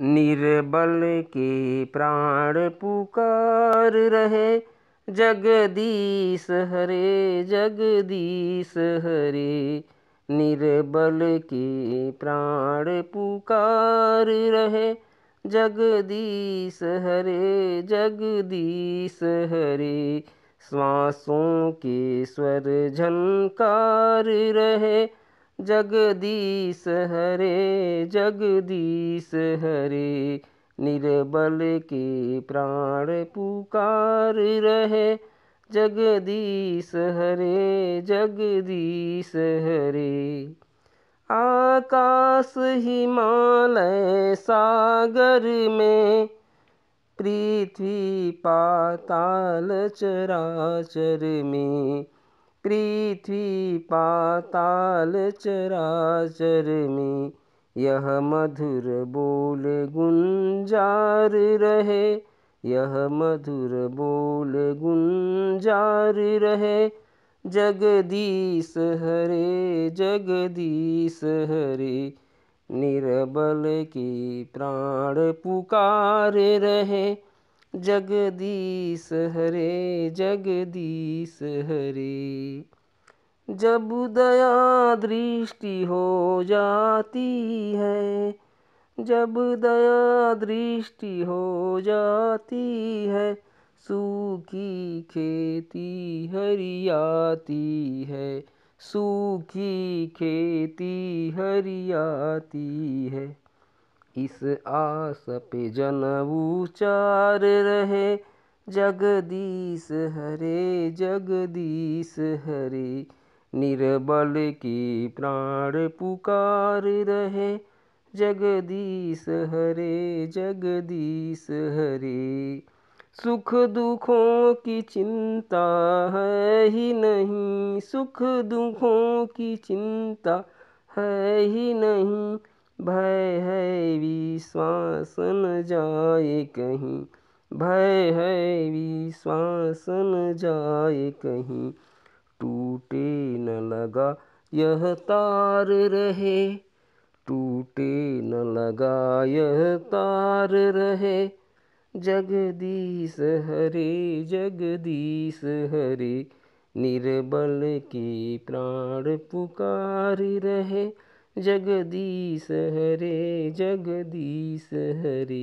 निर्बल के प्राण पुकार रहे जगदीश हरे जगदीश हरे निर्बल के प्राण पुकार रहे जगदीश हरे जगदीश हरे श्वासों के स्वर झनकार रहे जगदीश हरे जगदीश हरे निर्बल के प्राण पुकार रहे जगदीश हरे जगदीश हरे आकाश हिमालय सागर में पृथ्वी पाताल चराचर में पृथ्वी पाताल चराचर में यह मधुर बोल गुंजार रहे यह मधुर बोल गुंजार रहे जगदीश हरे जगदीश हरे निर्बल की प्राण पुकार रहे जगदीश हरे जगदीश हरे जब दया दृष्टि हो जाती है जब दया दृष्टि हो जाती है सूखी खेती हरी आती है सूखी खेती हरी आती है इस आस पे जन उचार रहे जगदीश हरे जगदीश हरे निर्बल की प्राण पुकार रहे जगदीश हरे जगदीश हरे सुख दुखों की चिंता है ही नहीं सुख दुखों की चिंता है ही नहीं भय है विश्वास न जाए कहीं भय है विश्वास न जाए कहीं टूटे न लगा यह तार रहे टूटे न लगा यह तार रहे जगदीश हरे जगदीश हरे निर्बल की प्राण पुकार रहे जगदीश हरे जगदीश हरे